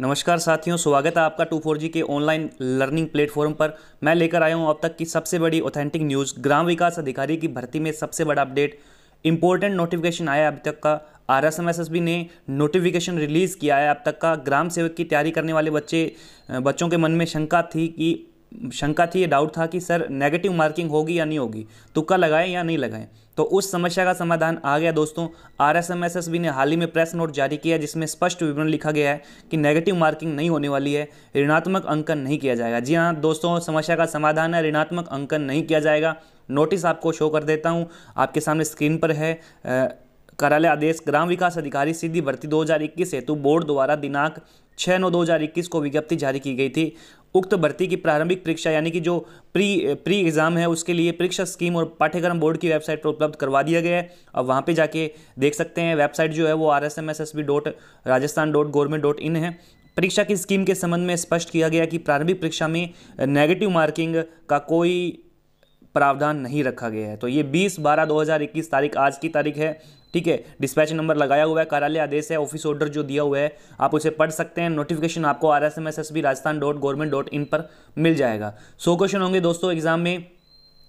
नमस्कार साथियों स्वागत है आपका टू फोर जी के ऑनलाइन लर्निंग प्लेटफॉर्म पर मैं लेकर आया हूं अब तक की सबसे बड़ी ऑथेंटिक न्यूज़ ग्राम विकास अधिकारी की भर्ती में सबसे बड़ा अपडेट इंपॉर्टेंट नोटिफिकेशन आया अब तक का R S M S S B ने नोटिफिकेशन रिलीज़ किया है अब तक का ग्राम सेवक की तैयारी करने वाले बच्चे बच्चों के मन में शंका थी कि शंका थी ये डाउट था कि सर नेगेटिव मार्किंग होगी या नहीं होगी तुक्का लगाएं या नहीं लगाएं तो उस समस्या का समाधान आ गया दोस्तों R S M S S B ने हाल ही में प्रेस नोट जारी किया जिसमें स्पष्ट विवरण लिखा गया है कि नेगेटिव मार्किंग नहीं होने वाली है ऋणात्मक अंकन नहीं किया जाएगा जी हाँ दोस्तों समस्या का समाधान है ऋणात्मक अंकन नहीं किया जाएगा नोटिस आपको शो कर देता हूँ आपके सामने स्क्रीन पर है कार्यालय आदेश ग्राम विकास अधिकारी सीधी भर्ती 2021 हेतु बोर्ड द्वारा दिनांक 6 नौ 2021 को विज्ञप्ति जारी की गई थी उक्त भर्ती की प्रारंभिक परीक्षा यानी कि जो प्री प्री एग्ज़ाम है उसके लिए परीक्षा स्कीम और पाठ्यक्रम बोर्ड की वेबसाइट पर उपलब्ध करवा दिया गया है अब वहाँ पे जाके देख सकते हैं वेबसाइट जो है वो R S M S S B dot Rajasthan dot government dot in है परीक्षा की स्कीम के संबंध में स्पष्ट किया गया कि प्रारंभिक परीक्षा में नेगेटिव मार्किंग का कोई प्रावधान नहीं रखा गया है तो ये 20 बारह 2021 तारीख आज की तारीख है ठीक है डिस्पैच नंबर लगाया हुआ है कार्यालय आदेश है ऑफिस ऑर्डर जो दिया हुआ है आप उसे पढ़ सकते हैं नोटिफिकेशन आपको R S M S S B Rajasthan dot government dot in पर मिल जाएगा सौ क्वेश्चन होंगे दोस्तों एग्जाम में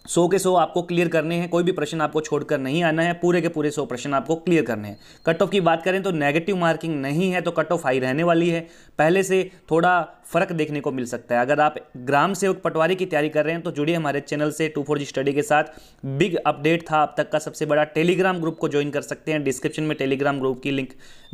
सो के सो आपको क्लियर करने हैं कोई भी प्रश्न आपको छोड़कर नहीं आना है पूरे के पूरे सौ प्रश्न आपको क्लियर करने हैं कट ऑफ की बात करें तो नेगेटिव मार्किंग नहीं है तो कट ऑफ हाई रहने वाली है पहले से थोड़ा फर्क देखने को मिल सकता है अगर आप ग्राम सेवक पटवारी की तैयारी कर रहे हैं तो जुड़िए हमारे चैनल से टू फोर जी स्टडी के साथ बिग अपडेट था अब तक का सबसे बड़ा टेलीग्राम ग्रुप को ज्वाइन कर सकते हैं डिस्क्रिप्शन में टेलीग्राम ग्रुप की लिंक